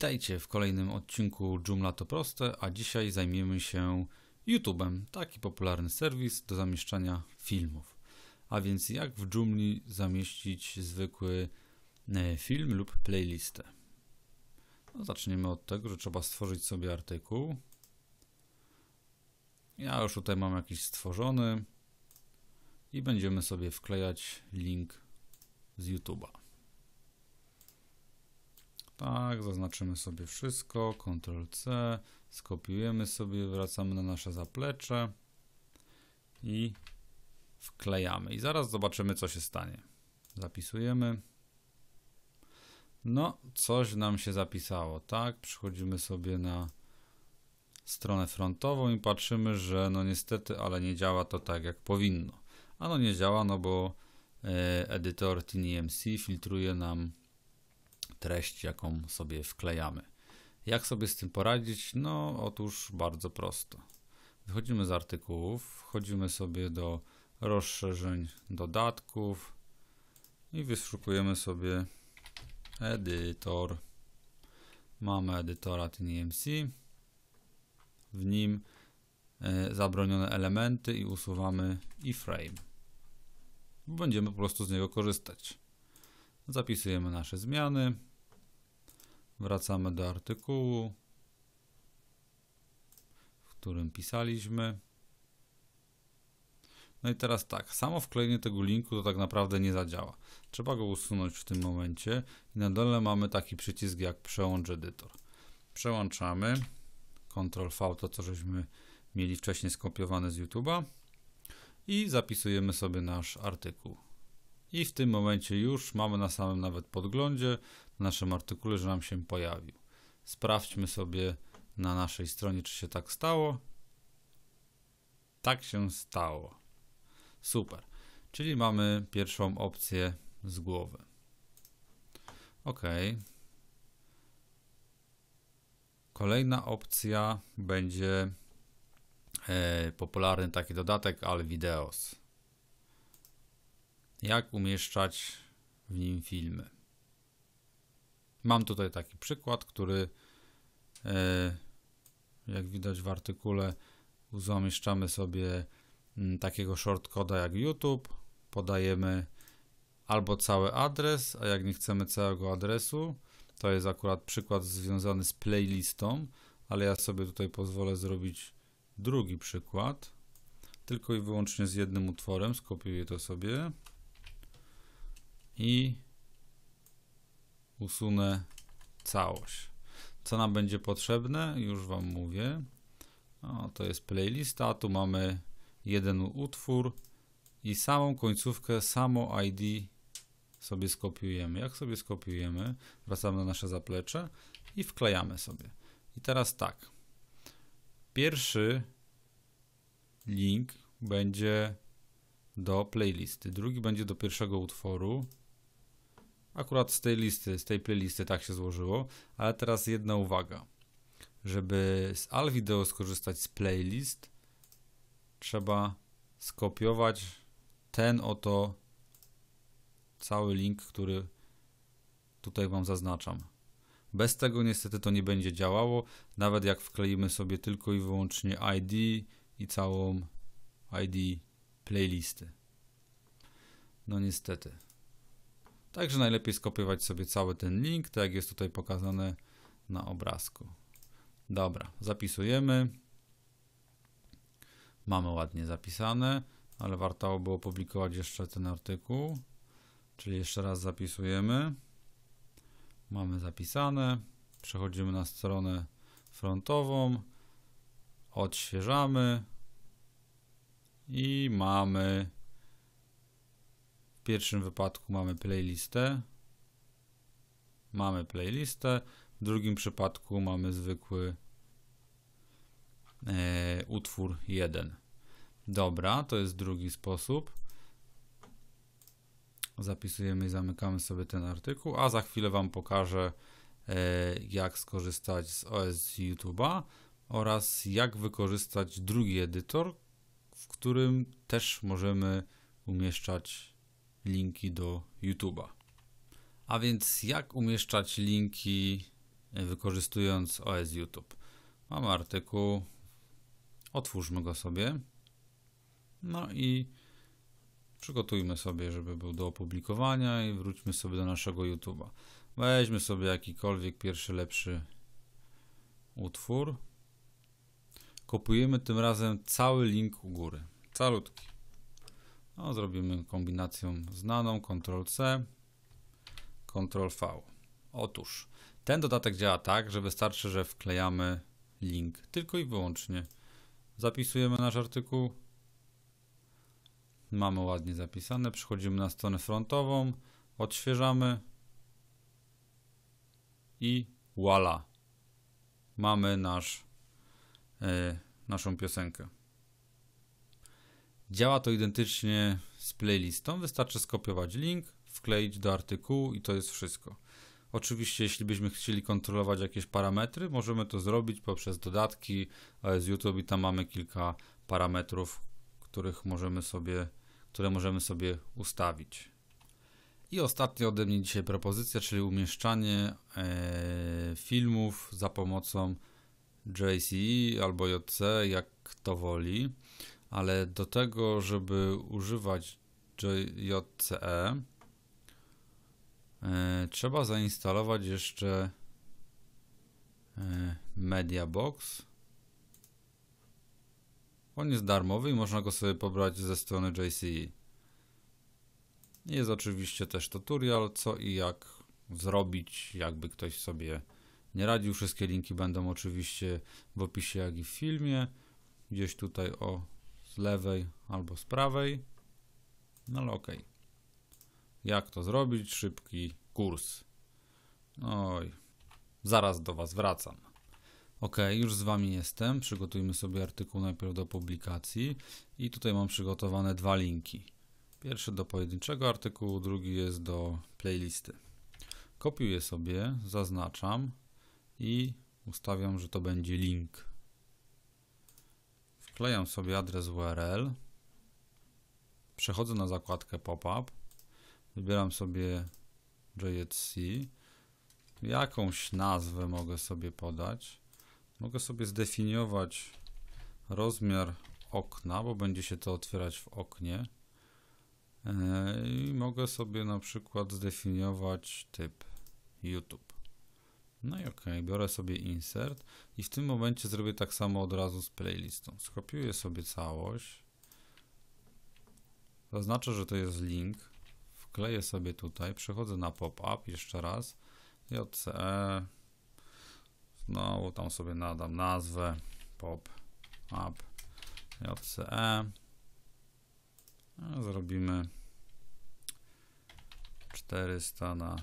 Witajcie w kolejnym odcinku Joomla to proste, a dzisiaj zajmiemy się YouTube'em, taki popularny serwis do zamieszczania filmów. A więc jak w Joomli zamieścić zwykły e, film lub playlistę? No, zaczniemy od tego, że trzeba stworzyć sobie artykuł. Ja już tutaj mam jakiś stworzony i będziemy sobie wklejać link z YouTube'a. Tak, zaznaczymy sobie wszystko, Ctrl C, skopiujemy sobie, wracamy na nasze zaplecze i wklejamy. I zaraz zobaczymy, co się stanie. Zapisujemy. No, coś nam się zapisało, tak? Przychodzimy sobie na stronę frontową i patrzymy, że no niestety, ale nie działa to tak, jak powinno. A no nie działa, no bo e, edytor TinyMC filtruje nam treść, jaką sobie wklejamy. Jak sobie z tym poradzić? No, otóż bardzo prosto. Wychodzimy z artykułów, wchodzimy sobie do rozszerzeń dodatków i wyszukujemy sobie edytor. Mamy edytora TNMC. E w nim e, zabronione elementy i usuwamy iframe. Będziemy po prostu z niego korzystać. Zapisujemy nasze zmiany. Wracamy do artykułu, w którym pisaliśmy. No i teraz tak, samo wklejenie tego linku to tak naprawdę nie zadziała. Trzeba go usunąć w tym momencie i na dole mamy taki przycisk jak przełącz edytor. Przełączamy, Ctrl V to co żeśmy mieli wcześniej skopiowane z YouTube'a i zapisujemy sobie nasz artykuł. I w tym momencie już mamy na samym nawet podglądzie w naszym artykule, że nam się pojawił. Sprawdźmy sobie na naszej stronie, czy się tak stało. Tak się stało. Super. Czyli mamy pierwszą opcję z głowy. OK. Kolejna opcja będzie e, popularny taki dodatek Alvideos jak umieszczać w nim filmy. Mam tutaj taki przykład, który e, jak widać w artykule zamieszczamy sobie mm, takiego shortcoda jak YouTube, podajemy albo cały adres, a jak nie chcemy całego adresu, to jest akurat przykład związany z playlistą, ale ja sobie tutaj pozwolę zrobić drugi przykład, tylko i wyłącznie z jednym utworem, skopiuję to sobie i usunę całość. Co nam będzie potrzebne? Już Wam mówię. O, to jest playlista, tu mamy jeden utwór i samą końcówkę, samo ID sobie skopiujemy. Jak sobie skopiujemy, wracamy na nasze zaplecze i wklejamy sobie. I teraz tak. Pierwszy link będzie do playlisty, drugi będzie do pierwszego utworu, Akurat z tej listy, z tej playlisty tak się złożyło, ale teraz jedna uwaga. Żeby z Alvideo skorzystać z playlist, trzeba skopiować ten oto cały link, który tutaj Wam zaznaczam. Bez tego niestety to nie będzie działało, nawet jak wkleimy sobie tylko i wyłącznie ID i całą ID playlisty. No niestety. Także najlepiej skopiować sobie cały ten link, tak jak jest tutaj pokazane na obrazku. Dobra, zapisujemy. Mamy ładnie zapisane, ale warto było publikować jeszcze ten artykuł. Czyli jeszcze raz zapisujemy. Mamy zapisane. Przechodzimy na stronę frontową. Odświeżamy. I mamy pierwszym wypadku mamy playlistę. Mamy playlistę. W drugim przypadku mamy zwykły e, utwór 1. Dobra, to jest drugi sposób. Zapisujemy i zamykamy sobie ten artykuł, a za chwilę Wam pokażę, e, jak skorzystać z OS YouTube'a oraz jak wykorzystać drugi edytor, w którym też możemy umieszczać linki do YouTube'a. A więc jak umieszczać linki e, wykorzystując OS YouTube? Mamy artykuł, otwórzmy go sobie. No i przygotujmy sobie, żeby był do opublikowania i wróćmy sobie do naszego YouTube'a. Weźmy sobie jakikolwiek pierwszy lepszy utwór. kopujemy tym razem cały link u góry. Calutki. No, zrobimy kombinacją znaną Ctrl-C, Ctrl-V. Otóż ten dodatek działa tak, że wystarczy, że wklejamy link tylko i wyłącznie. Zapisujemy nasz artykuł. Mamy ładnie zapisane. Przechodzimy na stronę frontową, odświeżamy i voila. Mamy nasz, e, naszą piosenkę. Działa to identycznie z playlistą, wystarczy skopiować link, wkleić do artykułu i to jest wszystko. Oczywiście, jeśli byśmy chcieli kontrolować jakieś parametry, możemy to zrobić poprzez dodatki z YouTube i tam mamy kilka parametrów, których możemy sobie, które możemy sobie ustawić. I ostatnia ode mnie dzisiaj propozycja, czyli umieszczanie e, filmów za pomocą JCE albo JC, jak kto woli ale do tego, żeby używać JCE, e, trzeba zainstalować jeszcze e, MediaBox. On jest darmowy i można go sobie pobrać ze strony JCE. Jest oczywiście też tutorial, co i jak zrobić, jakby ktoś sobie nie radził. Wszystkie linki będą oczywiście w opisie, jak i w filmie. Gdzieś tutaj o z lewej albo z prawej. No ale ok. Jak to zrobić? Szybki kurs. Oj, no zaraz do Was wracam. Ok, już z Wami jestem. Przygotujmy sobie artykuł najpierw do publikacji. I tutaj mam przygotowane dwa linki. Pierwszy do pojedynczego artykułu, drugi jest do playlisty. Kopiuję sobie, zaznaczam i ustawiam, że to będzie link. Wklejam sobie adres URL. Przechodzę na zakładkę pop-up. Wybieram sobie JSC. Jakąś nazwę mogę sobie podać. Mogę sobie zdefiniować rozmiar okna, bo będzie się to otwierać w oknie. E, I mogę sobie na przykład zdefiniować typ YouTube. No i ok, biorę sobie insert i w tym momencie zrobię tak samo od razu z playlistą. Skopiuję sobie całość. Zaznaczę, że to jest link. Wkleję sobie tutaj, przechodzę na pop-up jeszcze raz. JCE. Znowu tam sobie nadam nazwę pop-up JCE. Zrobimy 400 na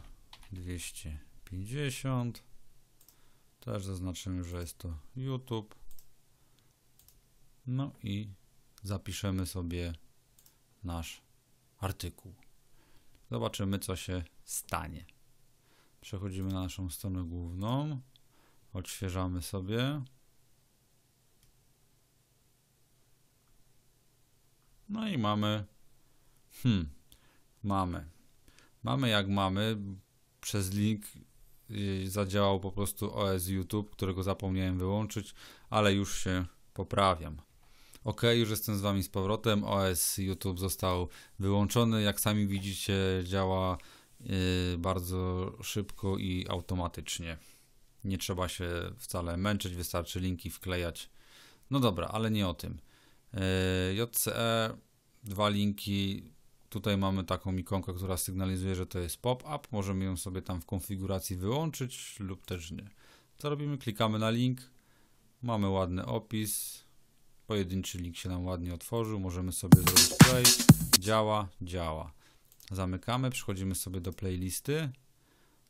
200 50. Też zaznaczymy, że jest to YouTube. No i zapiszemy sobie nasz artykuł. Zobaczymy, co się stanie. Przechodzimy na naszą stronę główną. Odświeżamy sobie. No i mamy. Hmm, mamy. Mamy jak mamy. Przez link zadziałał po prostu OS YouTube, którego zapomniałem wyłączyć, ale już się poprawiam. Ok, już jestem z Wami z powrotem. OS YouTube został wyłączony. Jak sami widzicie, działa y, bardzo szybko i automatycznie. Nie trzeba się wcale męczyć, wystarczy linki wklejać. No dobra, ale nie o tym. Y, JCE, dwa linki Tutaj mamy taką ikonkę, która sygnalizuje, że to jest pop-up. Możemy ją sobie tam w konfiguracji wyłączyć lub też nie. Co robimy? Klikamy na link. Mamy ładny opis. Pojedynczy link się nam ładnie otworzył. Możemy sobie zrobić play. Działa, działa. Zamykamy, przechodzimy sobie do playlisty.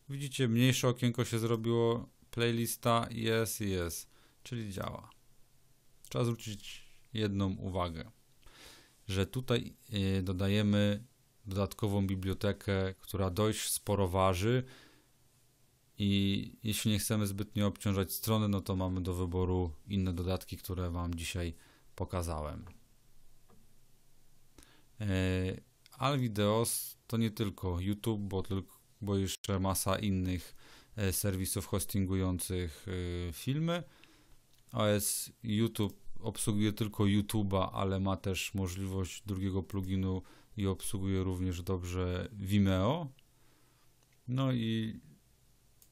Widzicie, mniejsze okienko się zrobiło. Playlista jest, jest, czyli działa. Trzeba zwrócić jedną uwagę że tutaj e, dodajemy dodatkową bibliotekę, która dość sporo waży i jeśli nie chcemy zbytnio obciążać strony, no to mamy do wyboru inne dodatki, które Wam dzisiaj pokazałem. E, Alvideos to nie tylko YouTube, bo, tylko, bo jeszcze masa innych e, serwisów hostingujących filmy. OS YouTube obsługuje tylko YouTube'a, ale ma też możliwość drugiego pluginu i obsługuje również dobrze Vimeo. No i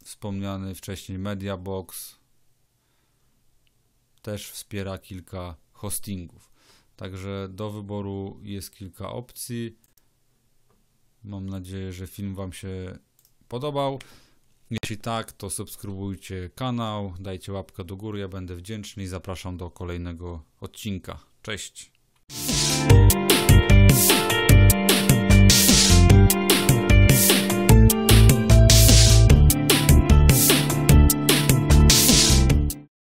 wspomniany wcześniej MediaBox też wspiera kilka hostingów. Także do wyboru jest kilka opcji. Mam nadzieję, że film Wam się podobał. Jeśli tak, to subskrybujcie kanał, dajcie łapkę do góry, ja będę wdzięczny i zapraszam do kolejnego odcinka. Cześć!